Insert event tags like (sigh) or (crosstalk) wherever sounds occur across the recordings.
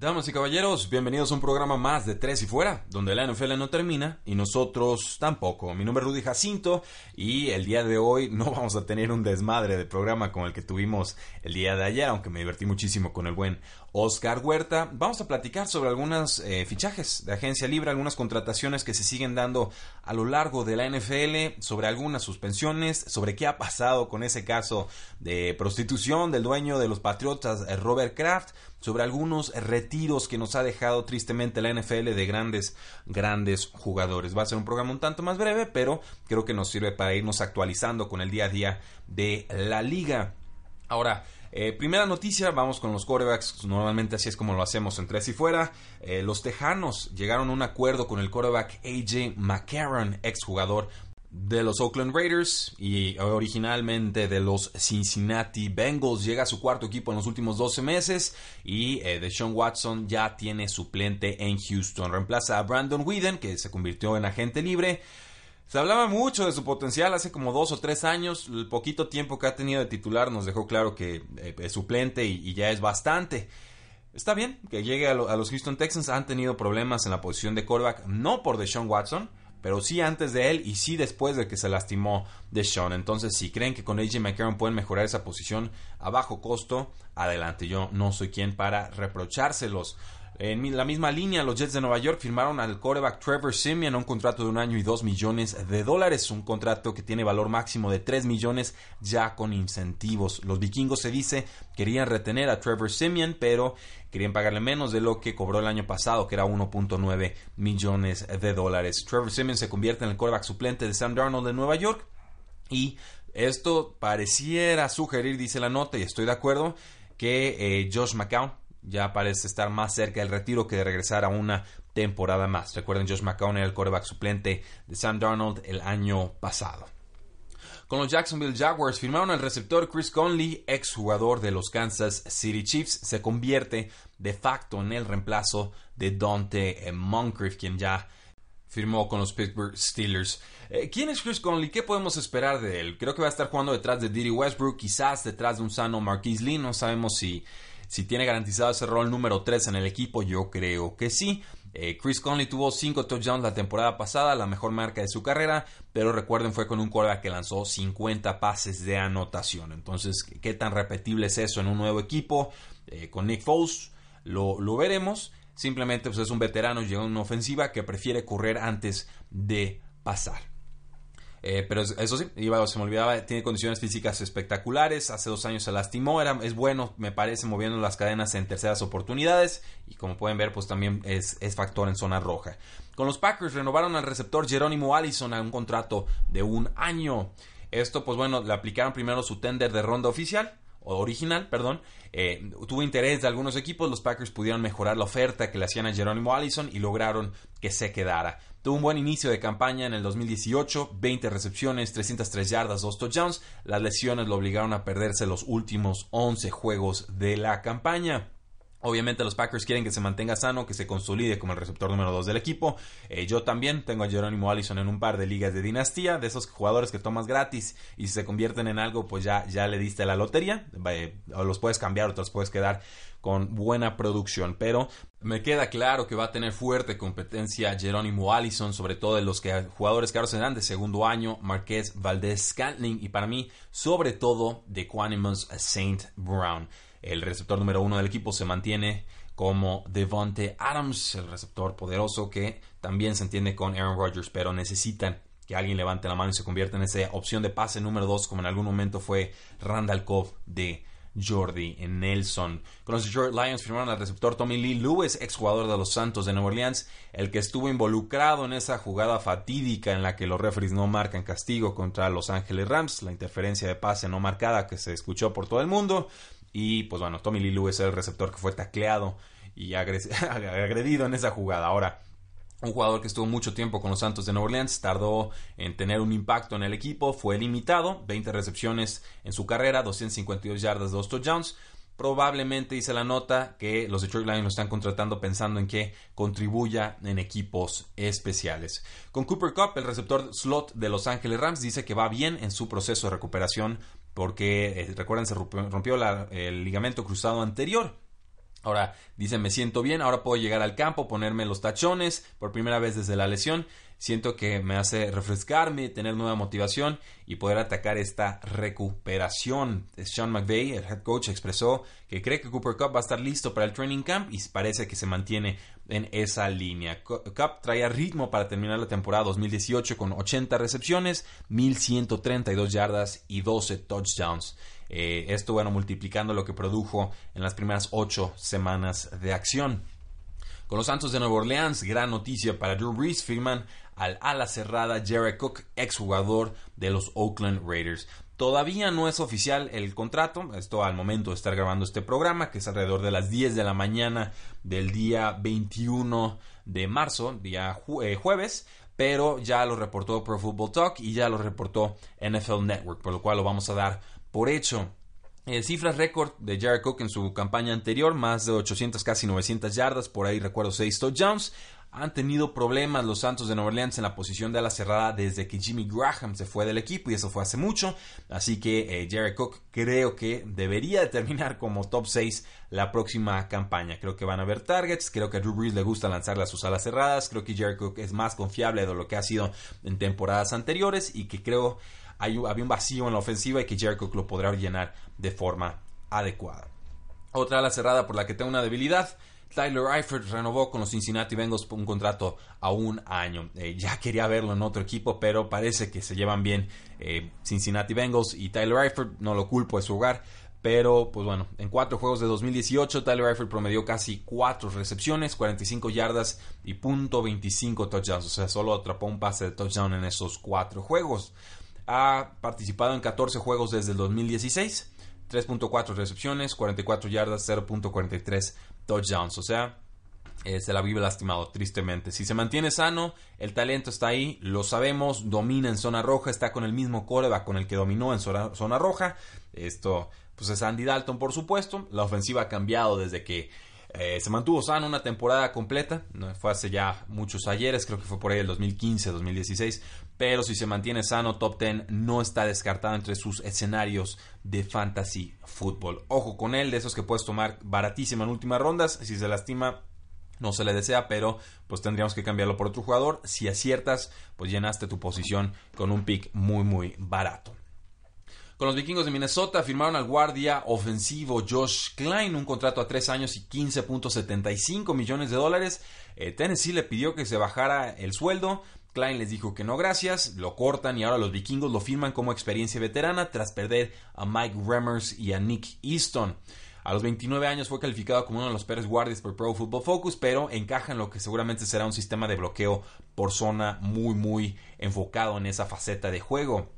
Damas y caballeros, bienvenidos a un programa más de Tres y Fuera, donde la NFL no termina y nosotros tampoco. Mi nombre es Rudy Jacinto y el día de hoy no (laughs) vamos a tener un desmadre de programa como el que tuvimos el día de ayer, aunque me divertí muchísimo con el buen Oscar Huerta. Vamos a platicar sobre algunos eh, fichajes de agencia libre, algunas contrataciones que se siguen dando a lo largo de la NFL, sobre algunas suspensiones, sobre qué ha pasado con ese caso de prostitución del dueño de los Patriotas, eh, Robert Kraft, sobre algunos retiros que nos ha dejado tristemente la NFL de grandes, grandes jugadores. Va a ser un programa un tanto más breve, pero creo que nos sirve para irnos actualizando con el día a día de la liga. Ahora, eh, primera noticia, vamos con los corebacks. Normalmente así es como lo hacemos en tres y fuera. Eh, los Tejanos llegaron a un acuerdo con el coreback AJ McCarron, jugador de los Oakland Raiders y originalmente de los Cincinnati Bengals. Llega a su cuarto equipo en los últimos 12 meses y eh, Deshaun Watson ya tiene suplente en Houston. Reemplaza a Brandon Whedon, que se convirtió en agente libre. Se hablaba mucho de su potencial hace como dos o tres años. El poquito tiempo que ha tenido de titular nos dejó claro que eh, es suplente y, ya es bastante. Está bien que llegue a, los Houston Texans. Han tenido problemas en la posición de quarterback, no por Deshaun Watson, pero sí antes de él y sí después de que se lastimó Deshaun. Entonces, si creen que con AJ McCarron pueden mejorar esa posición a bajo costo, adelante. Yo no soy quien para reprochárselos. En la misma línea, los Jets de Nueva York firmaron al coreback Trevor Simeon un contrato de un año y dos millones de dólares, un contrato que tiene valor máximo de tres millones ya con incentivos. Los vikingos se dice querían retener a Trevor Simeon, pero querían pagarle menos de lo que cobró el año pasado, que era 1.9 millones de dólares. Trevor Simeon se convierte en el coreback suplente de Sam Darnold de Nueva York y esto pareciera sugerir, dice la nota, y estoy de acuerdo, que eh, Josh McCown ya parece estar más cerca del retiro que de regresar a una temporada más. Recuerden, Josh McCown el quarterback suplente de Sam Darnold el año pasado. Con los Jacksonville Jaguars firmaron al receptor Chris Conley, ex jugador de los Kansas City Chiefs. Se convierte de facto en el reemplazo de Dante Moncrief, quien ya firmó con los Pittsburgh Steelers. Eh, ¿Quién es Chris Conley? ¿Qué podemos esperar de él? Creo que va a estar jugando detrás de Diddy Westbrook, quizás detrás de un sano Marquise Lee. No sabemos si si tiene garantizado ese rol número 3 en el equipo, yo creo que sí. Eh, Chris Conley tuvo 5 touchdowns la temporada pasada, la mejor marca de su carrera, pero recuerden fue con un colega que lanzó 50 pases de anotación. Entonces, ¿qué tan repetible es eso en un nuevo equipo? Eh, con Nick Foles lo, lo veremos. Simplemente pues, es un veterano, llega a una ofensiva que prefiere correr antes de pasar. Eh, pero eso sí, se me olvidaba, tiene condiciones físicas espectaculares. Hace dos años se lastimó, era, es bueno, me parece, moviendo las cadenas en terceras oportunidades. Y como pueden ver, pues también es, es factor en zona roja. Con los Packers renovaron al receptor Jerónimo Allison a un contrato de un año. Esto, pues bueno, le aplicaron primero su tender de ronda oficial original, perdón, eh, tuvo interés de algunos equipos, los Packers pudieron mejorar la oferta que le hacían a Jerónimo Allison y lograron que se quedara. Tuvo un buen inicio de campaña en el 2018, 20 recepciones, 303 yardas, 2 touchdowns. Las lesiones lo obligaron a perderse los últimos 11 juegos de la campaña. Obviamente los Packers quieren que se mantenga sano, que se consolide como el receptor número 2 del equipo. Eh, yo también tengo a Jerónimo Allison en un par de ligas de dinastía, de esos jugadores que tomas gratis y si se convierten en algo, pues ya, ya le diste la lotería. O los puedes cambiar otros puedes quedar con buena producción. Pero me queda claro que va a tener fuerte competencia Jerónimo Allison, sobre todo de los que, jugadores que ahora dan de segundo año, Marqués Valdés Scantling y para mí, sobre todo de Quanimus Saint Brown. El receptor número uno del equipo se mantiene como Devonte Adams, el receptor poderoso que también se entiende con Aaron Rodgers, pero necesitan que alguien levante la mano y se convierta en esa opción de pase número dos... como en algún momento fue Randall Cobb de Jordi Nelson. Con los Detroit Lions firmaron al receptor Tommy Lee Lewis, exjugador de los Santos de Nueva Orleans, el que estuvo involucrado en esa jugada fatídica en la que los referees no marcan castigo contra Los Ángeles Rams, la interferencia de pase no marcada que se escuchó por todo el mundo. Y pues bueno, Tommy Lilu es el receptor que fue tacleado y (laughs) agredido en esa jugada. Ahora, un jugador que estuvo mucho tiempo con los Santos de Nueva Orleans, tardó en tener un impacto en el equipo, fue limitado, 20 recepciones en su carrera, 252 yardas, dos touchdowns. Probablemente dice la nota que los Detroit Lions lo están contratando pensando en que contribuya en equipos especiales. Con Cooper Cup, el receptor slot de Los Ángeles Rams dice que va bien en su proceso de recuperación porque eh, recuerden se rompió el ligamento cruzado anterior. Ahora dice me siento bien, ahora puedo llegar al campo, ponerme los tachones por primera vez desde la lesión. Siento que me hace refrescarme, tener nueva motivación y poder atacar esta recuperación. Sean McVay, el head coach, expresó que cree que Cooper Cup va a estar listo para el training camp y parece que se mantiene en esa línea. Cup traía ritmo para terminar la temporada 2018 con 80 recepciones, 1132 yardas y 12 touchdowns. Eh, esto, bueno, multiplicando lo que produjo en las primeras 8 semanas de acción. Con los Santos de Nueva Orleans, gran noticia para Drew Brees, firman al ala cerrada Jared Cook, exjugador de los Oakland Raiders. Todavía no es oficial el contrato, esto al momento de estar grabando este programa, que es alrededor de las 10 de la mañana del día 21 de marzo, día eh, jueves, pero ya lo reportó Pro Football Talk y ya lo reportó NFL Network, por lo cual lo vamos a dar por hecho. Eh, cifras récord de Jared Cook en su campaña anterior, más de 800, casi 900 yardas, por ahí recuerdo 6 touchdowns, han tenido problemas los Santos de Nueva Orleans en la posición de ala cerrada desde que Jimmy Graham se fue del equipo y eso fue hace mucho. Así que eh, Jerry Cook creo que debería terminar como top 6 la próxima campaña. Creo que van a haber targets, creo que a Drew Brees le gusta lanzarle a sus alas cerradas, creo que Jerry Cook es más confiable de lo que ha sido en temporadas anteriores y que creo hay, había un vacío en la ofensiva y que Jerry Cook lo podrá llenar de forma adecuada. Otra ala cerrada por la que tengo una debilidad Tyler Eifert renovó con los Cincinnati Bengals un contrato a un año. Eh, ya quería verlo en otro equipo, pero parece que se llevan bien eh, Cincinnati Bengals y Tyler Eifert. No lo culpo de su hogar. Pero, pues bueno, en cuatro juegos de 2018, Tyler Eifert promedió casi cuatro recepciones, 45 yardas y .25 touchdowns. O sea, solo atrapó un pase de touchdown en esos cuatro juegos. Ha participado en 14 juegos desde el 2016. 3.4 recepciones, 44 yardas, 0.43 touchdowns. O sea, eh, se la vive lastimado, tristemente. Si se mantiene sano, el talento está ahí, lo sabemos, domina en zona roja, está con el mismo coreback con el que dominó en zona, zona roja. Esto, pues es Andy Dalton, por supuesto. La ofensiva ha cambiado desde que eh, se mantuvo sano una temporada completa, fue hace ya muchos ayeres, creo que fue por ahí el 2015, 2016, pero si se mantiene sano, Top 10 no está descartado entre sus escenarios de fantasy fútbol. Ojo con él, de esos que puedes tomar baratísima en últimas rondas, si se lastima no se le desea, pero pues tendríamos que cambiarlo por otro jugador. Si aciertas, pues llenaste tu posición con un pick muy muy barato. Con los vikingos de Minnesota firmaron al guardia ofensivo Josh Klein un contrato a 3 años y 15.75 millones de dólares. Eh, Tennessee le pidió que se bajara el sueldo. Klein les dijo que no gracias, lo cortan y ahora los vikingos lo firman como experiencia veterana tras perder a Mike Remmers y a Nick Easton. A los 29 años fue calificado como uno de los peores guardias por Pro Football Focus, pero encaja en lo que seguramente será un sistema de bloqueo por zona muy muy enfocado en esa faceta de juego.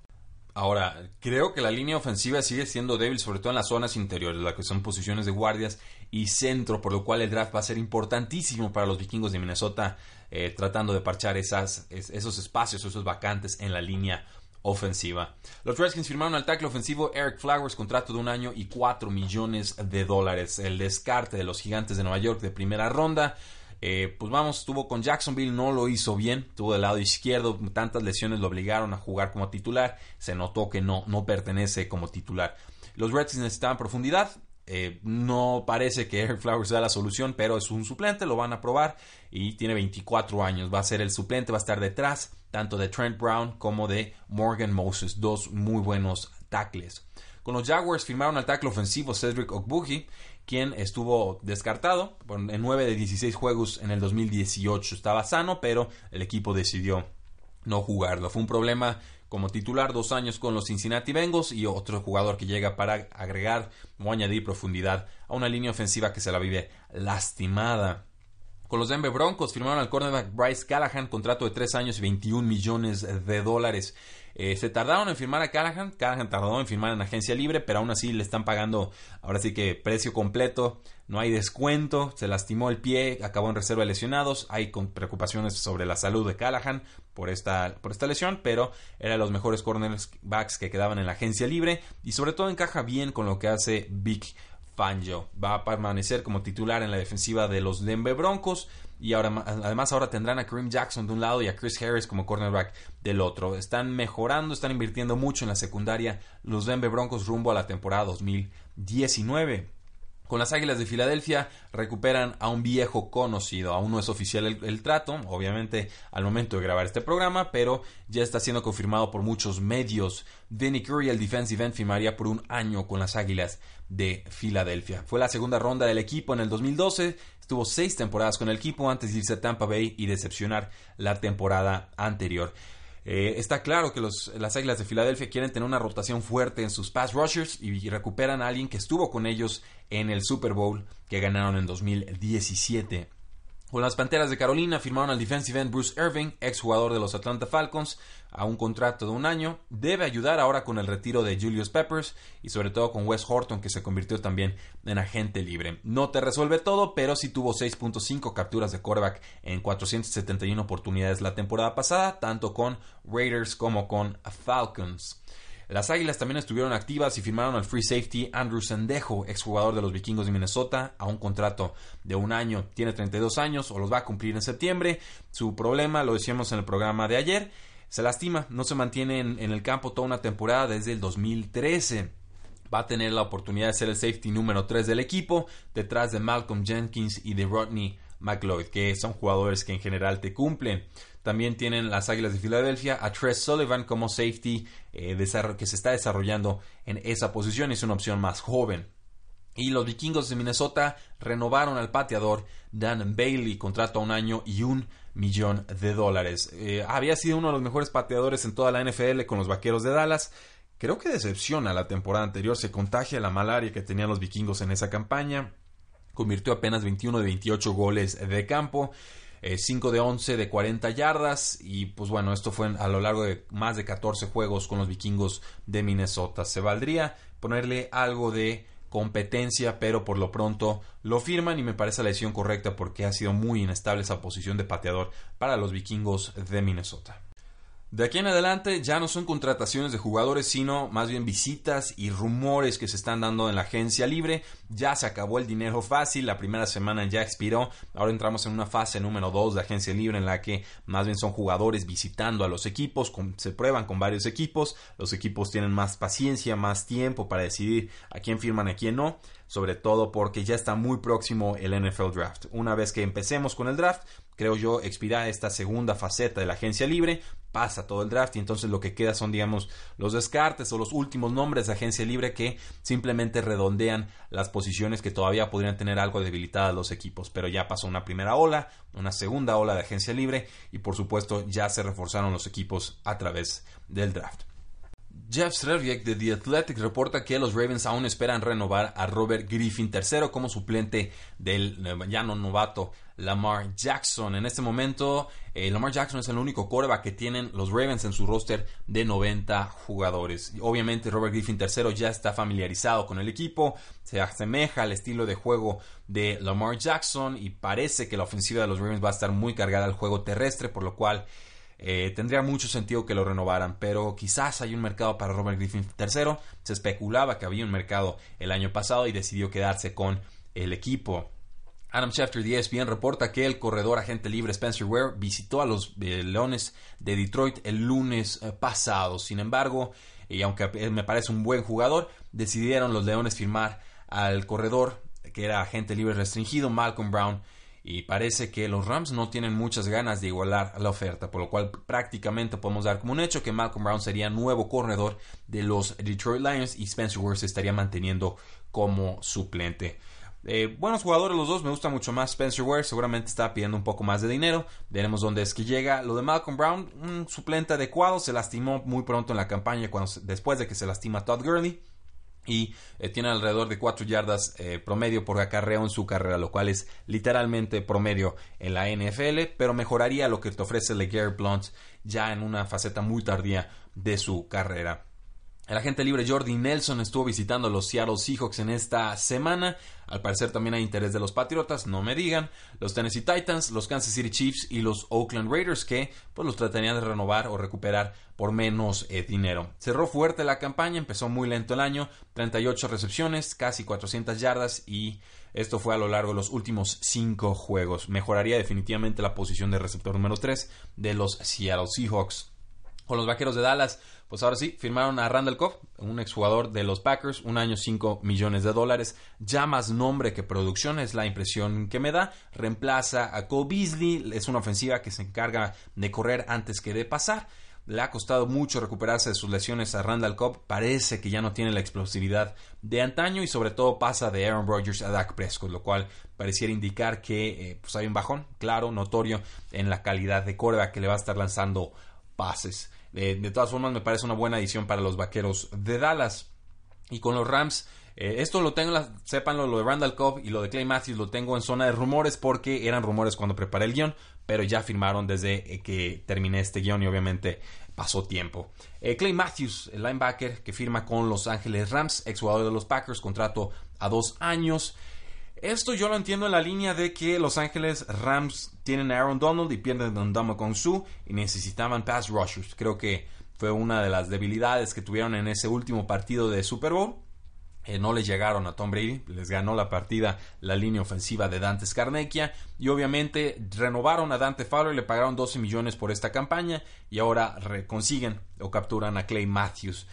Ahora, creo que la línea ofensiva sigue siendo débil, sobre todo en las zonas interiores, las que son posiciones de guardias y centro, por lo cual el draft va a ser importantísimo para los vikingos de Minnesota, eh, tratando de parchar esas, esos espacios, esos vacantes en la línea ofensiva. Los Redskins firmaron al tackle ofensivo Eric Flowers, contrato de un año y 4 millones de dólares. El descarte de los gigantes de Nueva York de primera ronda eh, pues vamos, estuvo con Jacksonville, no lo hizo bien, estuvo del lado izquierdo, tantas lesiones lo obligaron a jugar como titular, se notó que no, no pertenece como titular. Los Redskins necesitaban profundidad, eh, no parece que Eric Flowers sea la solución, pero es un suplente, lo van a probar y tiene 24 años, va a ser el suplente, va a estar detrás tanto de Trent Brown como de Morgan Moses, dos muy buenos tackles. Con los Jaguars firmaron al tackle ofensivo Cedric Okbuki, quien estuvo descartado en 9 de 16 juegos en el 2018. Estaba sano, pero el equipo decidió no jugarlo. Fue un problema como titular dos años con los Cincinnati Bengals y otro jugador que llega para agregar o añadir profundidad a una línea ofensiva que se la vive lastimada. Con los Denver Broncos firmaron al cornerback Bryce Callahan contrato de 3 años y 21 millones de dólares. Eh, se tardaron en firmar a Callahan. Callahan tardó en firmar en agencia libre, pero aún así le están pagando ahora sí que precio completo. No hay descuento. Se lastimó el pie, acabó en reserva de lesionados. Hay preocupaciones sobre la salud de Callahan por esta, por esta lesión, pero era de los mejores cornerbacks que quedaban en la agencia libre y sobre todo encaja bien con lo que hace Vic. Fangio va a permanecer como titular en la defensiva de los Denver Broncos. Y ahora, además ahora tendrán a Kareem Jackson de un lado y a Chris Harris como cornerback del otro. Están mejorando, están invirtiendo mucho en la secundaria los Denver Broncos rumbo a la temporada 2019. Con las Águilas de Filadelfia recuperan a un viejo conocido. Aún no es oficial el, trato, obviamente al momento de grabar este programa, pero ya está siendo confirmado por muchos medios. Danny Curry, el defensive end, firmaría por un año con las Águilas de Filadelfia. Fue la segunda ronda del equipo en el 2012. Estuvo seis temporadas con el equipo antes de irse a Tampa Bay y decepcionar la temporada anterior. Eh, está claro que las Águilas de Filadelfia quieren tener una rotación fuerte en sus pass rushers y, recuperan a alguien que estuvo con ellos en el Super Bowl que ganaron en 2017. Con las Panteras de Carolina firmaron al defensive end Bruce Irving, exjugador de los Atlanta Falcons, a un contrato de un año, debe ayudar ahora con el retiro de Julius Peppers y sobre todo con Wes Horton que se convirtió también en agente libre. No te resuelve todo, pero sí tuvo 6.5 capturas de quarterback en 471 oportunidades la temporada pasada, tanto con Raiders como con Falcons. Las Águilas también estuvieron activas y firmaron al free safety Andrew Sendejo, exjugador de los Vikingos de Minnesota, a un contrato de un año. Tiene 32 años o los va a cumplir en septiembre. Su problema, lo decíamos en el programa de ayer, se lastima, no se mantiene en, el campo toda una temporada desde el 2013. Va a tener la oportunidad de ser el safety número 3 del equipo, detrás de Malcolm Jenkins y de Rodney McLeod, que son jugadores que en general te cumplen. También tienen las Águilas de Filadelfia a Tres Sullivan como safety eh, que se está desarrollando en esa posición. Es una opción más joven. Y los vikingos de Minnesota renovaron al pateador Dan Bailey, contrato a un año y un millón de dólares. Eh, había sido uno de los mejores pateadores en toda la NFL con los vaqueros de Dallas. Creo que decepciona la temporada anterior, se contagia la malaria que tenían los vikingos en esa campaña. Convirtió apenas 21 de 28 goles de campo. 5 eh, de 11 de 40 yardas y pues bueno, esto fue a lo largo de más de 14 juegos con los vikingos de Minnesota. Se valdría ponerle algo de competencia, pero por lo pronto lo firman y me parece la decisión correcta porque ha sido muy inestable esa posición de pateador para los vikingos de Minnesota. De aquí en adelante ya no son contrataciones de jugadores, sino más bien visitas y rumores que se están dando en la agencia libre. Ya se acabó el dinero fácil, la primera semana ya expiró. Ahora entramos en una fase número 2 de agencia libre en la que más bien son jugadores visitando a los equipos, se prueban con varios equipos. Los equipos tienen más paciencia, más tiempo para decidir a quién firman, a quién no sobre todo porque ya está muy próximo el NFL Draft. Una vez que empecemos con el draft, creo yo, expira esta segunda faceta de la agencia libre, pasa todo el draft y entonces lo que queda son, digamos, los descartes o los últimos nombres de agencia libre que simplemente redondean las posiciones que todavía podrían tener algo debilitadas los equipos. Pero ya pasó una primera ola, una segunda ola de agencia libre y por supuesto ya se reforzaron los equipos a través del draft. Jeff Srerjek de The Athletic reporta que los Ravens aún esperan renovar a Robert Griffin III como suplente del eh, ya no novato Lamar Jackson. En este momento, eh, Lamar Jackson es el único coreback que tienen los Ravens en su roster de 90 jugadores. Obviamente, Robert Griffin III ya está familiarizado con el equipo, se asemeja al estilo de juego de Lamar Jackson y parece que la ofensiva de los Ravens va a estar muy cargada al juego terrestre, por lo cual eh, tendría mucho sentido que lo renovaran, pero quizás hay un mercado para Robert Griffin III. Se especulaba que había un mercado el año pasado y decidió quedarse con el equipo. Adam Schefter de ESPN reporta que el corredor agente libre Spencer Ware visitó a los eh, Leones de Detroit el lunes eh, pasado. Sin embargo, y aunque me parece un buen jugador, decidieron los Leones firmar al corredor que era agente libre restringido, Malcolm Brown, y parece que los Rams no tienen muchas ganas de igualar la oferta, por lo cual prácticamente podemos dar como un hecho que Malcolm Brown sería nuevo corredor de los Detroit Lions y Spencer Ware se estaría manteniendo como suplente. Eh, buenos jugadores los dos, me gusta mucho más Spencer Ware, seguramente está pidiendo un poco más de dinero, veremos dónde es que llega. Lo de Malcolm Brown, un suplente adecuado, se lastimó muy pronto en la campaña cuando, después de que se lastima Todd Gurley y eh, tiene alrededor de 4 yardas eh, promedio por acarreo en su carrera, lo cual es literalmente promedio en la NFL, pero mejoraría lo que te ofrece LeGarrette Blount ya en una faceta muy tardía de su carrera. El agente libre Jordi Nelson estuvo visitando los Seattle Seahawks en esta semana. Al parecer también hay interés de los Patriotas, no me digan. Los Tennessee Titans, los Kansas City Chiefs y los Oakland Raiders que pues, los tratarían de renovar o recuperar por menos eh, dinero. Cerró fuerte la campaña, empezó muy lento el año, 38 recepciones, casi 400 yardas y esto fue a lo largo de los últimos 5 juegos. Mejoraría definitivamente la posición de receptor número 3 de los Seattle Seahawks. Con los Vaqueros de Dallas. Pues ahora sí, firmaron a Randall Cobb, un exjugador de los Packers, un año 5 millones de dólares, ya más nombre que producción, es la impresión que me da. Reemplaza a Cole Beasley, es una ofensiva que se encarga de correr antes que de pasar. Le ha costado mucho recuperarse de sus lesiones a Randall Cobb. Parece que ya no tiene la explosividad de antaño y sobre todo pasa de Aaron Rodgers a Dak Prescott, lo cual pareciera indicar que eh, pues hay un bajón claro, notorio en la calidad de Córdoba que le va a estar lanzando pases. Eh, de todas formas, me parece una buena adición para los vaqueros de Dallas. Y con los Rams, eh, esto lo tengo, sepanlo lo de Randall Cobb y lo de Clay Matthews lo tengo en zona de rumores porque eran rumores cuando preparé el guión, pero ya firmaron desde eh, que terminé este guión y obviamente pasó tiempo. Clay Matthews, el linebacker que firma con Los Ángeles Rams, exjugador de los Packers, contrato a dos años. Esto yo lo entiendo en la línea de que Los Ángeles Rams tienen a Aaron Donald y pierden a Ndama Kong Su y necesitaban pass rushers. Creo que fue una de las debilidades que tuvieron en ese último partido de Super Bowl. Eh, no les llegaron a Tom Brady, les ganó la partida la línea ofensiva de Dante Scarnecchia y obviamente renovaron a Dante Fowler, le pagaron 12 millones por esta campaña y ahora consiguen o capturan a Clay Matthews.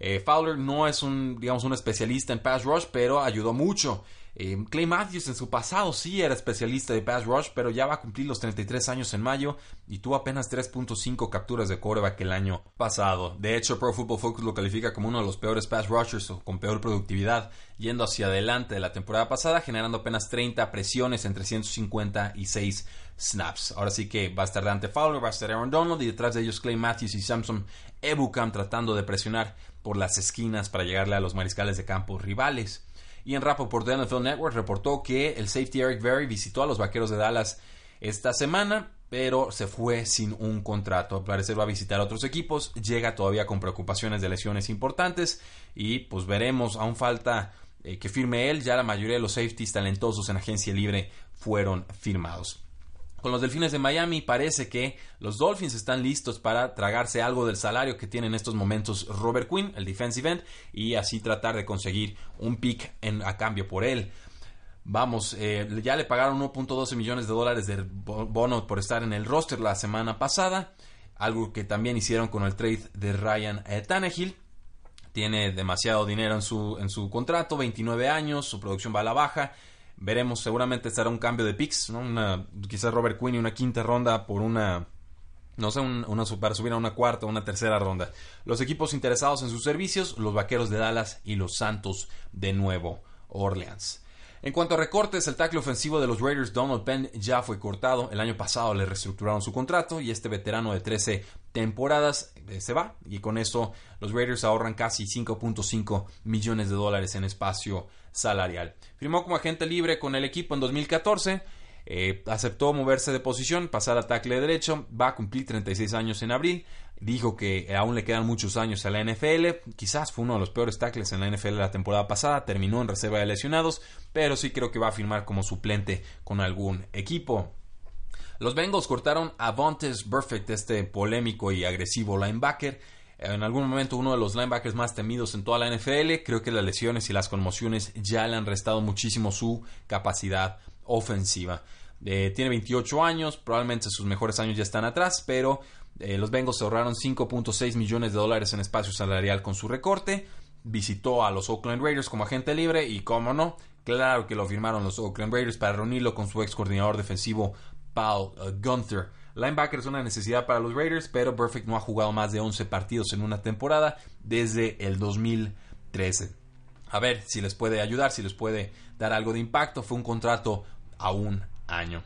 Eh, Fowler no es un, digamos, un especialista en pass rush, pero ayudó mucho. Eh, Clay Matthews en su pasado sí era especialista de pass rush, pero ya va a cumplir los 33 años en mayo y tuvo apenas 3.5 capturas de coreback el año pasado. De hecho, Pro Football Focus lo califica como uno de los peores pass rushers con peor productividad, yendo hacia adelante de la temporada pasada, generando apenas 30 presiones entre 150 y snaps. Ahora sí que va a estar Dante Fowler, va a estar Aaron Donald y detrás de ellos Clay Matthews y Samson Ebukam tratando de presionar por las esquinas para llegarle a los mariscales de campo rivales. Y en por de NFL Network reportó que el safety Eric Berry visitó a los Vaqueros de Dallas esta semana, pero se fue sin un contrato. Al parecer va a visitar a otros equipos, llega todavía con preocupaciones de lesiones importantes y pues veremos, aún falta eh, que firme él, ya la mayoría de los safeties talentosos en agencia libre fueron firmados. Con los Delfines de Miami parece que los Dolphins están listos para tragarse algo del salario que tiene en estos momentos Robert Quinn, el defensive end, y así tratar de conseguir un pick a cambio por él. Vamos, eh, ya le pagaron 1.12 millones de dólares de bono por estar en el roster la semana pasada, algo que también hicieron con el trade de Ryan eh, Tannehill. Tiene demasiado dinero en su, en su contrato, 29 años, su producción va a la baja veremos, seguramente estará un cambio de picks, ¿no? Una, quizás Robert Quinn y una quinta ronda por una, no sé, una, para subir a una cuarta o una tercera ronda. Los equipos interesados en sus servicios, los Vaqueros de Dallas y los Santos de Nuevo Orleans. En cuanto a recortes, el tackle ofensivo de los Raiders Donald Penn ya fue cortado. El año pasado le reestructuraron su contrato y este veterano de 13 temporadas eh, se va y con eso los Raiders ahorran casi 5.5 millones de dólares en espacio salarial. Firmó como agente libre con el equipo en 2014. Eh, aceptó moverse de posición, pasar a tackle derecho, va a cumplir 36 años en abril, dijo que aún le quedan muchos años a la NFL, quizás fue uno de los peores tackles en la NFL la temporada pasada, terminó en reserva de lesionados, pero sí creo que va a firmar como suplente con algún equipo. Los Bengals cortaron a Vontes Perfect, este polémico y agresivo linebacker, en algún momento uno de los linebackers más temidos en toda la NFL. Creo que las lesiones y las conmociones ya le han restado muchísimo su capacidad ofensiva. Eh, tiene 28 años, probablemente sus mejores años ya están atrás, pero eh, los Bengals ahorraron 5.6 millones de dólares en espacio salarial con su recorte. Visitó a los Oakland Raiders como agente libre y, cómo no, claro que lo firmaron los Oakland Raiders para reunirlo con su ex coordinador defensivo, Paul eh, Gunther. Linebacker es una necesidad para los Raiders, pero Perfect no ha jugado más de 11 partidos en una temporada desde el 2013. A ver si les puede ayudar, si les puede dar algo de impacto. Fue un contrato a un año.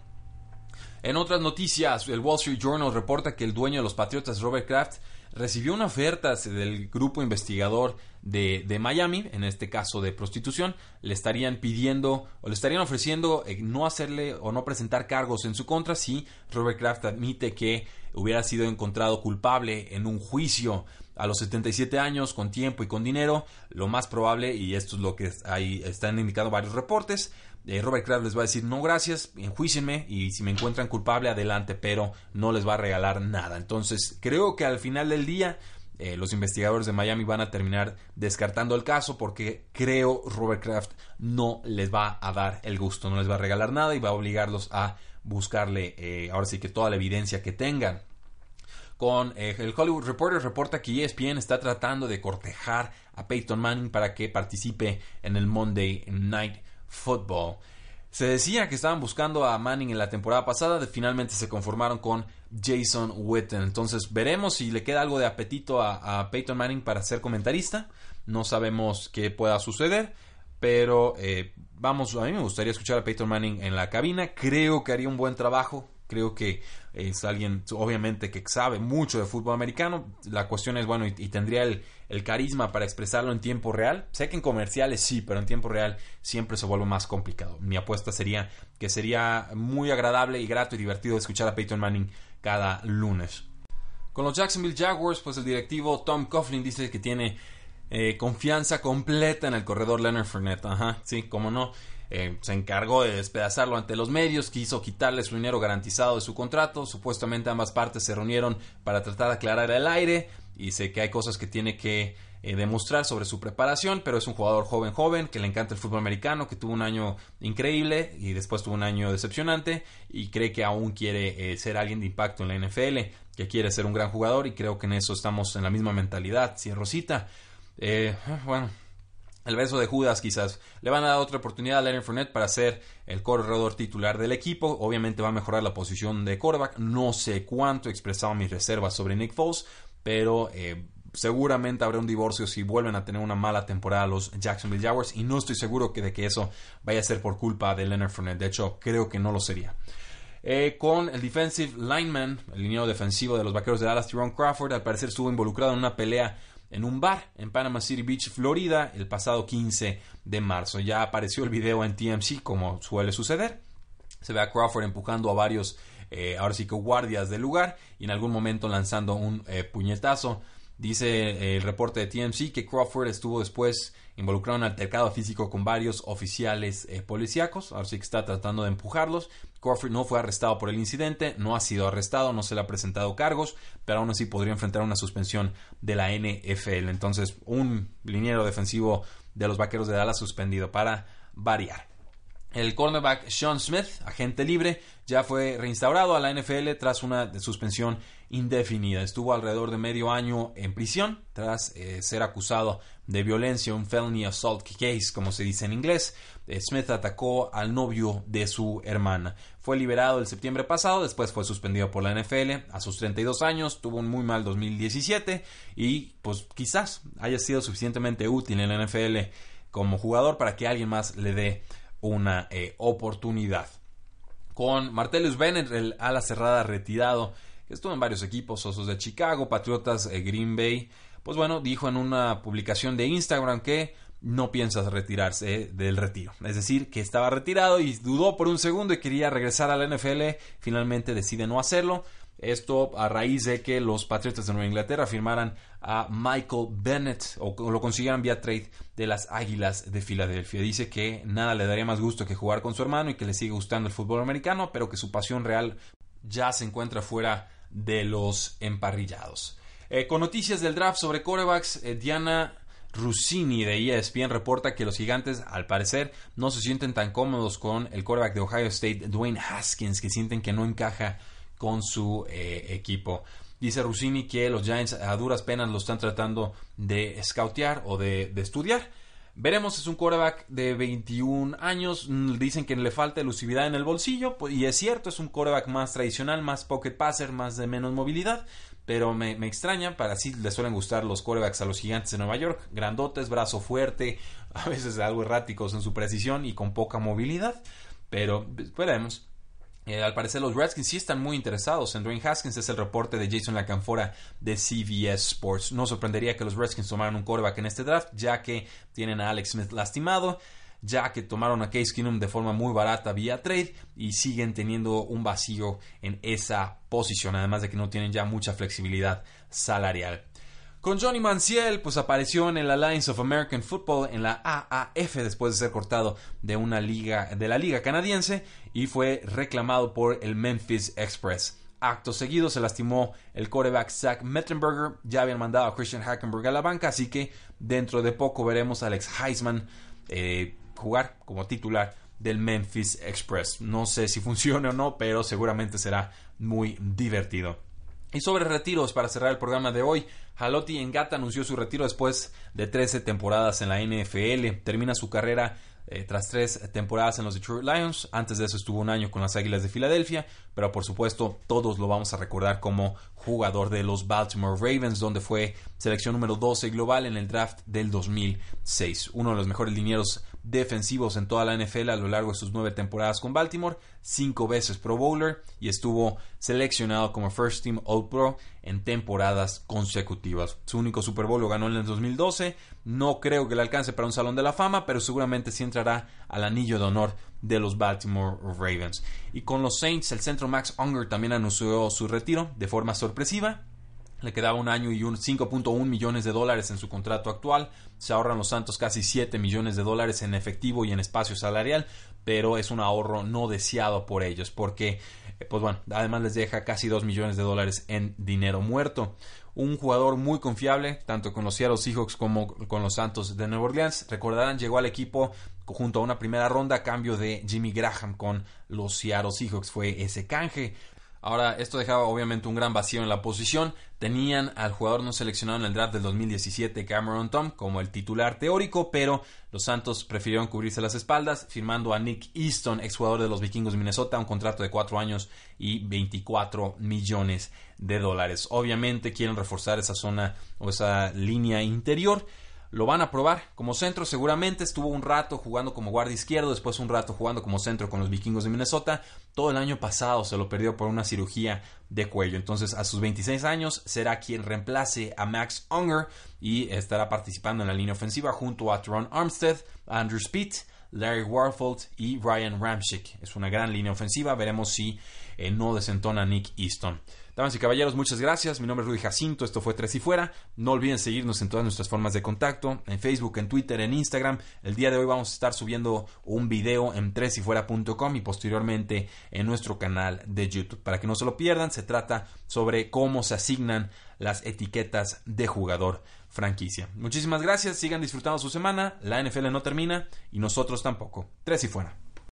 En otras noticias, el Wall Street Journal reporta que el dueño de los Patriotas, Robert Kraft, recibió una oferta del grupo investigador de, Miami, en este caso de prostitución, le estarían pidiendo o le estarían ofreciendo eh, no hacerle o no presentar cargos en su contra si Robert Kraft admite que hubiera sido encontrado culpable en un juicio a los 77 años con tiempo y con dinero, lo más probable, y esto es lo que ahí están indicando varios reportes, eh, Robert Kraft les va a decir no gracias, enjuícenme y si me encuentran culpable adelante, pero no les va a regalar nada. Entonces creo que al final del día eh, los investigadores de Miami van a terminar descartando el caso porque creo Robert Kraft no les va a dar el gusto, no les va a regalar nada y va a obligarlos a buscarle eh, ahora sí que toda la evidencia que tengan. Con eh, el Hollywood Reporter reporta que ESPN está tratando de cortejar a Peyton Manning para que participe en el Monday Night Football. Se decía que estaban buscando a Manning en la temporada pasada, finalmente se conformaron con Jason Witten. Entonces veremos si le queda algo de apetito a, Peyton Manning para ser comentarista. No sabemos qué pueda suceder, pero eh, vamos, a mí me gustaría escuchar a Peyton Manning en la cabina. Creo que haría un buen trabajo creo que es alguien obviamente que sabe mucho de fútbol americano. La cuestión es, bueno, y, tendría el, carisma para expresarlo en tiempo real. Sé que en comerciales sí, pero en tiempo real siempre se vuelve más complicado. Mi apuesta sería que sería muy agradable y grato y divertido escuchar a Peyton Manning cada lunes. Con los Jacksonville Jaguars, pues el directivo Tom Coughlin dice que tiene eh, confianza completa en el corredor Leonard Fournette. Ajá, sí, cómo no. Eh, se encargó de despedazarlo ante los medios, quiso quitarle su dinero garantizado de su contrato, supuestamente ambas partes se reunieron para tratar de aclarar el aire y sé que hay cosas que tiene que eh, demostrar sobre su preparación, pero es un jugador joven, joven, que le encanta el fútbol americano, que tuvo un año increíble y después tuvo un año decepcionante y cree que aún quiere eh, ser alguien de impacto en la NFL, que quiere ser un gran jugador y creo que en eso estamos en la misma mentalidad. cierrocita bueno, el beso de Judas quizás. Le van a dar otra oportunidad a Leonard Fournette para ser el corredor titular del equipo. Obviamente va a mejorar la posición de quarterback. No sé cuánto he expresado mis reservas sobre Nick Foles, pero eh, seguramente habrá un divorcio si vuelven a tener una mala temporada los Jacksonville Jaguars y no estoy seguro que de que eso vaya a ser por culpa de Leonard Fournette. De hecho, creo que no lo sería. Eh, con el defensive lineman, el liniero defensivo de los vaqueros de Dallas, Tyrone Crawford, al parecer estuvo involucrado en una pelea en un bar en Panama City Beach, Florida, el pasado 15 de marzo. Ya apareció el video en TMC como suele suceder. Se ve a Crawford empujando a varios, eh, ahora sí que guardias del lugar y en algún momento lanzando un eh, puñetazo. Dice eh, el reporte de TMC que Crawford estuvo después involucrado en altercado físico con varios oficiales policíacos. Ahora sí que está tratando de empujarlos. Crawford no fue arrestado por el incidente, no ha sido arrestado, no se le ha presentado cargos, pero aún así podría enfrentar una suspensión de la NFL. Entonces, un liniero defensivo de los Vaqueros de Dallas suspendido para variar. El cornerback Sean Smith, agente libre, ya fue reinstaurado a la NFL tras una suspensión indefinida. Estuvo alrededor de medio año en prisión tras eh, ser acusado de violencia, un felony assault case, como se dice en inglés. Eh, Smith atacó al novio de su hermana. Fue liberado el septiembre pasado, después fue suspendido por la NFL a sus 32 años, tuvo un muy mal 2017 y pues quizás haya sido suficientemente útil en la NFL como jugador para que alguien más le dé una eh, oportunidad. Con Martellus Bennett, el ala cerrada retirado, que estuvo en varios equipos, Osos de Chicago, Patriotas, eh, Green Bay, pues bueno, dijo en una publicación de Instagram que no piensas retirarse eh, del retiro. Es decir, que estaba retirado y dudó por un segundo y quería regresar a la NFL, finalmente decide no hacerlo. Esto a raíz de que los Patriotas de Nueva Inglaterra firmaran a Michael Bennett o lo consiguieran vía trade de las Águilas de Filadelfia. Dice que nada le daría más gusto que jugar con su hermano y que le sigue gustando el fútbol americano, pero que su pasión real ya se encuentra fuera de los emparrillados. Eh, con noticias del draft sobre corebacks, eh, Diana Russini de ESPN reporta que los gigantes, al parecer, no se sienten tan cómodos con el coreback de Ohio State, Dwayne Haskins, que sienten que no encaja con su eh, equipo. Dice Rusini que los Giants a duras penas lo están tratando de scoutear o de, estudiar. Veremos, es un quarterback de 21 años. Mm, dicen que le falta elusividad en el bolsillo. Pues, y es cierto, es un quarterback más tradicional, más pocket passer, más de menos movilidad. Pero me, extraña, para sí le suelen gustar los quarterbacks a los gigantes de Nueva York. Grandotes, brazo fuerte, (laughs) a veces algo erráticos en su precisión y con poca movilidad. Pero pues, veremos. Eh, al parecer los Redskins sí están muy interesados en Dwayne Haskins, es el reporte de Jason Lacanfora de CBS Sports. No sorprendería que los Redskins tomaran un coreback en este draft, ya que tienen a Alex Smith lastimado, ya que tomaron a Case Keenum de forma muy barata vía trade y siguen teniendo un vacío en esa posición, además de que no tienen ya mucha flexibilidad salarial. Con Johnny Manziel, pues apareció en el Alliance of American Football en la AAF después de ser cortado de una liga de la liga canadiense y fue reclamado por el Memphis Express. Acto seguido se lastimó el coreback Zach Mettenberger, ya habían mandado a Christian Hackenberg a la banca, así que dentro de poco veremos a Alex Heisman eh, jugar como titular del Memphis Express. No sé si funcione o no, pero seguramente será muy divertido. Y sobre retiros, para cerrar el programa de hoy, Haloti Engata anunció su retiro después de 13 temporadas en la NFL. Termina su carrera eh, tras tres temporadas en los Detroit Lions. Antes de eso estuvo un año con las Águilas de Filadelfia, pero por supuesto todos lo vamos a recordar como jugador de los Baltimore Ravens, donde fue selección número 12 global en el draft del 2006. Uno de los mejores linieros defensivos en toda la NFL a lo largo de sus nueve temporadas con Baltimore, cinco veces Pro Bowler y estuvo seleccionado como First Team All Pro en temporadas consecutivas. Su único Super Bowl lo ganó en el 2012. No creo que le alcance para un Salón de la Fama, pero seguramente sí entrará al anillo de honor de los Baltimore Ravens. Y con los Saints, el centro Max Unger también anunció su retiro de forma sorpresiva le quedaba un año y un 5.1 millones de dólares en su contrato actual. Se ahorran los Santos casi 7 millones de dólares en efectivo y en espacio salarial, pero es un ahorro no deseado por ellos porque, eh, pues bueno, además les deja casi 2 millones de dólares en dinero muerto. Un jugador muy confiable, tanto con los Seattle Seahawks como con los Santos de Nueva Orleans. Recordarán, llegó al equipo junto a una primera ronda a cambio de Jimmy Graham con los Seattle Seahawks. Fue ese canje. Ahora, esto dejaba obviamente un gran vacío en la posición. Tenían al jugador no seleccionado en el draft del 2017, Cameron Tom, como el titular teórico, pero los Santos prefirieron cubrirse las espaldas, firmando a Nick Easton, exjugador de los Vikingos de Minnesota, un contrato de 4 años y 24 millones de dólares. Obviamente quieren reforzar esa zona o esa línea interior lo van a probar como centro. Seguramente estuvo un rato jugando como guardia izquierdo, después un rato jugando como centro con los vikingos de Minnesota. Todo el año pasado se lo perdió por una cirugía de cuello. Entonces, a sus 26 años, será quien reemplace a Max Unger y estará participando en la línea ofensiva junto a Teron Armstead, Andrew Spitt, Larry Warfold y Ryan Ramchick. Es una gran línea ofensiva. Veremos si eh, no desentona Nick Easton. Damas y caballeros, muchas gracias. Mi nombre es Rudy Jacinto, esto fue Tres y Fuera. No olviden seguirnos en todas nuestras formas de contacto, en Facebook, en Twitter, en Instagram. El día de hoy vamos a estar subiendo un video en tresyfuera.com y posteriormente en nuestro canal de YouTube. Para que no se lo pierdan, se trata sobre cómo se asignan las etiquetas de jugador franquicia. Muchísimas gracias, sigan disfrutando su semana, la NFL no termina y nosotros tampoco. Tres y fuera.